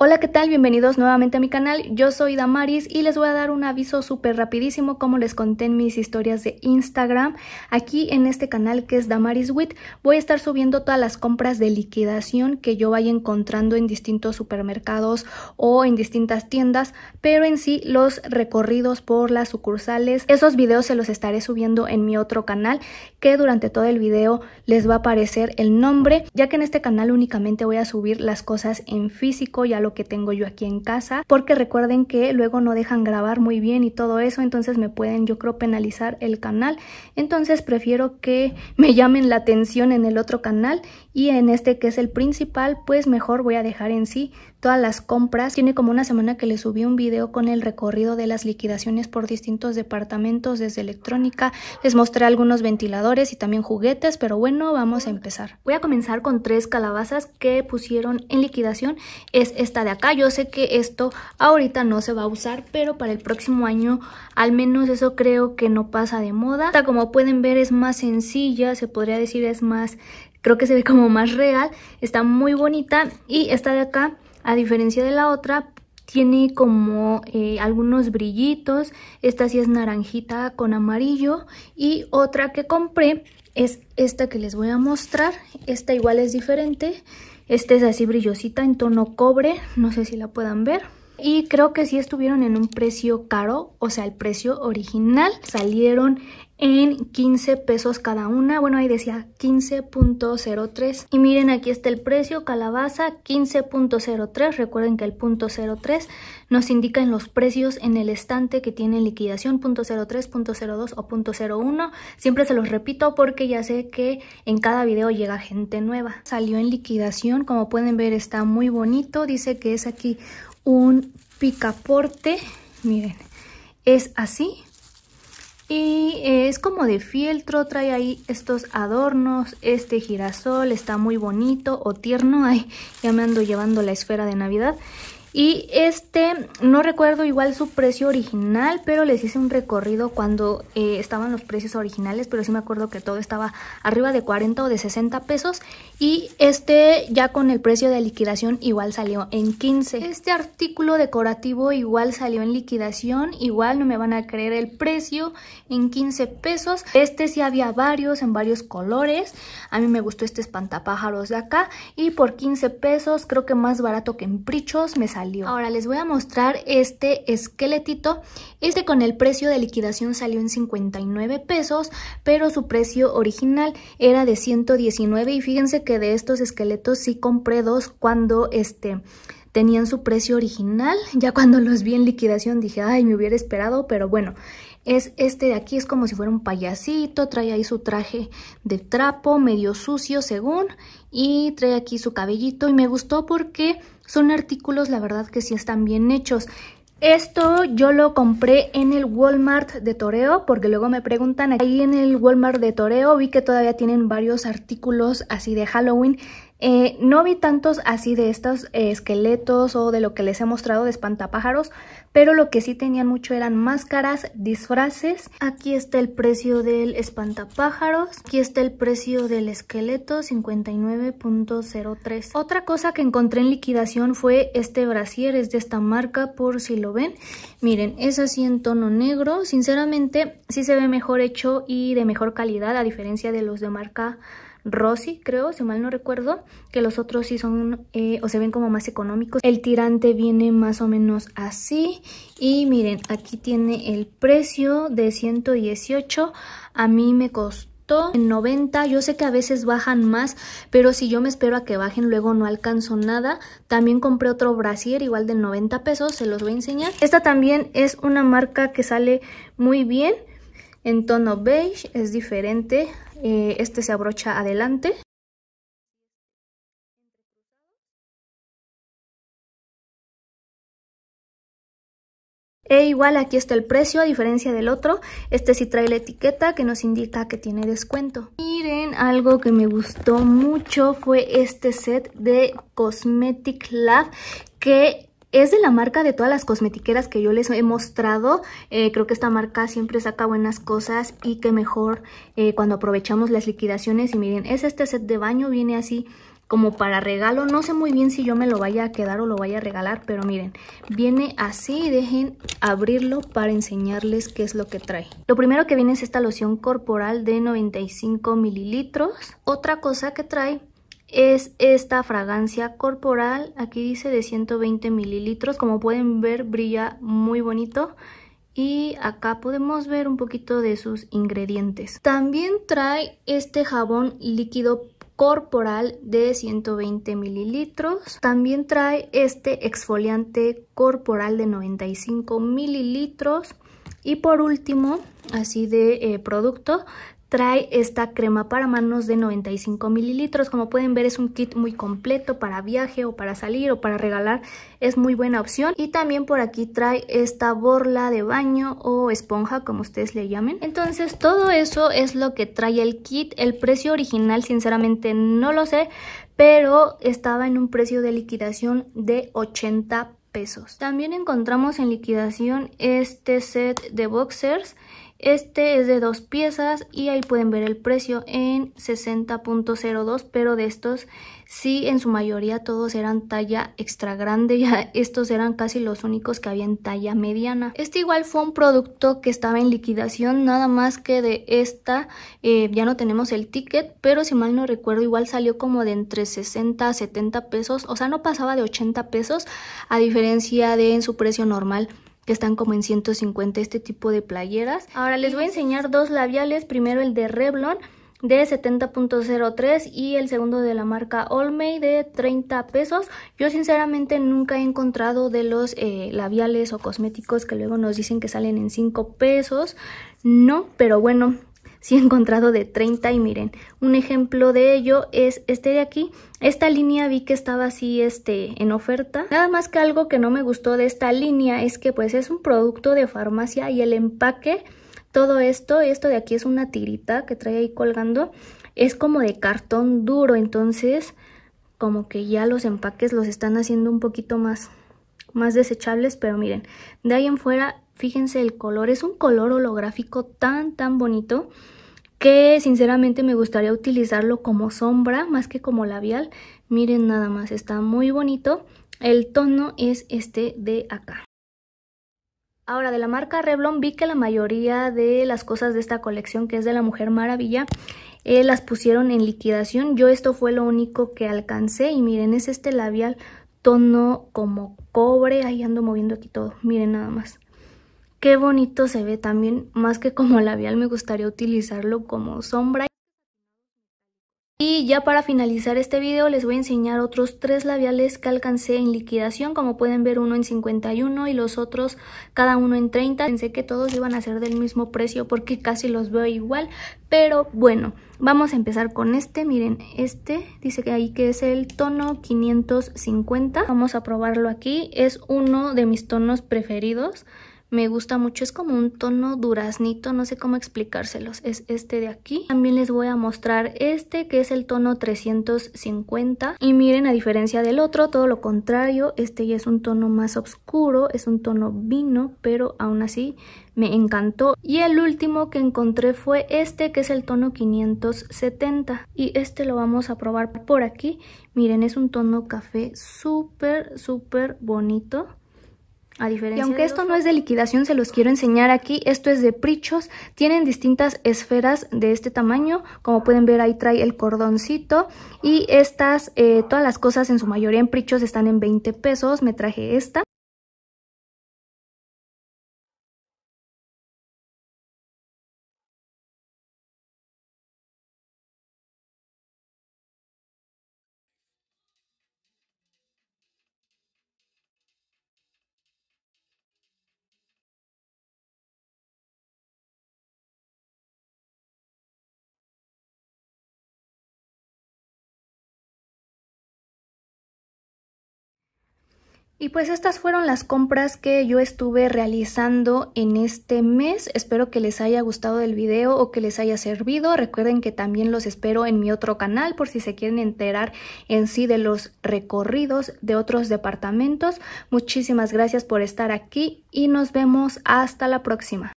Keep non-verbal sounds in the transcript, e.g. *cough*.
Hola, ¿qué tal? Bienvenidos nuevamente a mi canal. Yo soy Damaris y les voy a dar un aviso súper rapidísimo como les conté en mis historias de Instagram. Aquí en este canal que es Damaris Wit voy a estar subiendo todas las compras de liquidación que yo vaya encontrando en distintos supermercados o en distintas tiendas, pero en sí los recorridos por las sucursales. Esos videos se los estaré subiendo en mi otro canal que durante todo el video les va a aparecer el nombre, ya que en este canal únicamente voy a subir las cosas en físico, y lo que tengo yo aquí en casa, porque recuerden que luego no dejan grabar muy bien y todo eso, entonces me pueden yo creo penalizar el canal, entonces prefiero que *laughs* me llamen la atención en el otro canal y en este que es el principal, pues mejor voy a dejar en sí todas las compras. Tiene como una semana que le subí un video con el recorrido de las liquidaciones por distintos departamentos desde electrónica. Les mostré algunos ventiladores y también juguetes, pero bueno, vamos a empezar. Voy a comenzar con tres calabazas que pusieron en liquidación. Es esta de acá. Yo sé que esto ahorita no se va a usar, pero para el próximo año al menos eso creo que no pasa de moda. Esta como pueden ver es más sencilla, se podría decir es más... Creo que se ve como más real, está muy bonita y esta de acá a diferencia de la otra, tiene como eh, algunos brillitos. Esta sí es naranjita con amarillo. Y otra que compré es esta que les voy a mostrar. Esta igual es diferente. Esta es así brillosita en tono cobre. No sé si la puedan ver y creo que sí estuvieron en un precio caro, o sea, el precio original. Salieron en 15 pesos cada una, bueno ahí decía 15.03 y miren aquí está el precio, calabaza 15.03, recuerden que el 03 nos indica en los precios en el estante que tiene liquidación 03, 02 o 01, siempre se los repito porque ya sé que en cada video llega gente nueva, salió en liquidación, como pueden ver está muy bonito, dice que es aquí un picaporte, miren, es así y es como de fieltro, trae ahí estos adornos, este girasol está muy bonito o tierno, ay, ya me ando llevando la esfera de navidad y este, no recuerdo igual su precio original, pero les hice un recorrido cuando eh, estaban los precios originales, pero sí me acuerdo que todo estaba arriba de 40 o de 60 pesos. Y este ya con el precio de liquidación igual salió en 15. Este artículo decorativo igual salió en liquidación, igual no me van a creer el precio, en 15 pesos. Este sí había varios, en varios colores. A mí me gustó este espantapájaros de acá y por 15 pesos, creo que más barato que en Prichos, me salió Ahora les voy a mostrar este esqueletito. Este con el precio de liquidación salió en 59 pesos, pero su precio original era de 119 y fíjense que de estos esqueletos sí compré dos cuando este tenían su precio original. *laughs* Ya cuando los vi en liquidación dije, ay, me hubiera esperado, pero bueno, es este de aquí, es como si fuera un payasito, trae ahí su traje de trapo, medio sucio según, y trae aquí su cabellito y me gustó porque son artículos, la verdad que sí están bien hechos. Esto yo lo compré en el Walmart de Toreo, porque luego me preguntan, ahí en el Walmart de Toreo vi que todavía tienen varios artículos así de Halloween eh, no vi tantos así de estos eh, esqueletos o de lo que les he mostrado de espantapájaros, pero lo que sí tenían mucho eran máscaras, disfraces. Aquí está el precio del espantapájaros, aquí está el precio del esqueleto, 59.03. Otra cosa que encontré en liquidación fue este brasier, es de esta marca por si lo ven. Miren, es así en tono negro, sinceramente sí se ve mejor hecho y de mejor calidad a diferencia de los de marca Rosy, creo, si mal no recuerdo, que los otros sí son eh, o se ven como más económicos. El tirante viene más o menos así y miren, aquí tiene el precio de 118, a mí me costó 90, yo sé que a veces bajan más, pero si yo me espero a que bajen, luego no alcanzo nada. También compré otro brasier igual de 90 pesos, se los voy a enseñar. Esta también es una marca que sale muy bien, en tono beige, es diferente eh, este se abrocha adelante. E igual aquí está el precio, a diferencia del otro, este sí trae la etiqueta que nos indica que tiene descuento. Miren, algo que me gustó mucho fue este set de Cosmetic Lab que es de la marca de todas las cosmetiqueras que yo les he mostrado. Eh, creo que esta marca siempre saca buenas cosas y que mejor eh, cuando aprovechamos las liquidaciones. Y miren, es este set de baño, viene así como para regalo. No sé muy bien si yo me lo vaya a quedar o lo vaya a regalar, pero miren, viene así. Dejen abrirlo para enseñarles qué es lo que trae. Lo primero que viene es esta loción corporal de 95 mililitros. Otra cosa que trae es esta fragancia corporal, aquí dice de 120 mililitros, como pueden ver brilla muy bonito y acá podemos ver un poquito de sus ingredientes. También trae este jabón líquido corporal de 120 mililitros. También trae este exfoliante corporal de 95 mililitros. Y por último, así de eh, producto, Trae esta crema para manos de 95 mililitros. Como pueden ver es un kit muy completo para viaje o para salir o para regalar. Es muy buena opción. Y también por aquí trae esta borla de baño o esponja como ustedes le llamen. Entonces todo eso es lo que trae el kit. El precio original sinceramente no lo sé. Pero estaba en un precio de liquidación de 80 pesos. También encontramos en liquidación este set de boxers este es de dos piezas y ahí pueden ver el precio en 60.02, pero de estos sí en su mayoría todos eran talla extra grande, *laughs* ya estos eran casi los únicos que había en talla mediana. Este igual fue un producto que estaba en liquidación, nada más que de esta eh, ya no tenemos el ticket, pero si mal no recuerdo igual salió como de entre 60 a 70 pesos, o sea no pasaba de 80 pesos a diferencia de en su precio normal que están como en 150 este tipo de playeras. Ahora les voy a enseñar dos labiales, primero el de Revlon de 70.03 y el segundo de la marca Olmey de 30 pesos. Yo sinceramente nunca he encontrado de los eh, labiales o cosméticos que luego nos dicen que salen en 5 pesos. No, pero bueno, si he encontrado de 30 y miren, un ejemplo de ello es este de aquí. Esta línea vi que estaba así este, en oferta. Nada más que algo que no me gustó de esta línea es que pues es un producto de farmacia y el empaque, todo esto, esto de aquí es una tirita que trae ahí colgando, es como de cartón duro, entonces como que ya los empaques los están haciendo un poquito más, más desechables, pero miren, de ahí en fuera Fíjense el color, es un color holográfico tan tan bonito que sinceramente me gustaría utilizarlo como sombra más que como labial. Miren nada más, está muy bonito. El tono es este de acá. Ahora, de la marca Revlon vi que la mayoría de las cosas de esta colección, que es de la Mujer Maravilla, eh, las pusieron en liquidación. Yo esto fue lo único que alcancé y miren, es este labial tono como cobre. Ahí ando moviendo aquí todo, miren nada más. Qué bonito se ve también, más que como *laughs* labial me gustaría utilizarlo como sombra. Y ya para finalizar este video les voy a enseñar otros tres labiales que alcancé en liquidación, como pueden ver uno en 51 y los otros cada uno en 30. Pensé que todos iban a ser del mismo precio porque casi los veo igual, pero bueno, vamos a empezar con este, miren, este dice que ahí que es el tono 550. Vamos a probarlo aquí, es uno de mis tonos preferidos me gusta mucho. Es como un tono duraznito, no sé cómo explicárselos. Es este de aquí. También les voy a mostrar este que es el tono 350. Y miren, a diferencia del otro, todo lo contrario. Este ya es un tono más oscuro, es un tono vino, pero aún así me encantó. Y el último que encontré fue este que es el tono 570. Y este lo vamos a probar por aquí. Miren, es un tono café súper, súper bonito diferencia y aunque esto no es de liquidación, se los quiero enseñar aquí. Esto es de prichos. Tienen distintas esferas de este tamaño. Como pueden ver, ahí trae el cordoncito. Y estas, eh, todas las cosas en su mayoría en prichos están en 20 pesos. Me traje esta. Y pues estas fueron las compras que yo estuve realizando en este mes. Espero que les haya gustado el video o que les haya servido. Recuerden que también los espero en mi otro canal por si se quieren enterar en sí de los recorridos de otros departamentos. Muchísimas gracias por estar aquí y nos vemos hasta la próxima.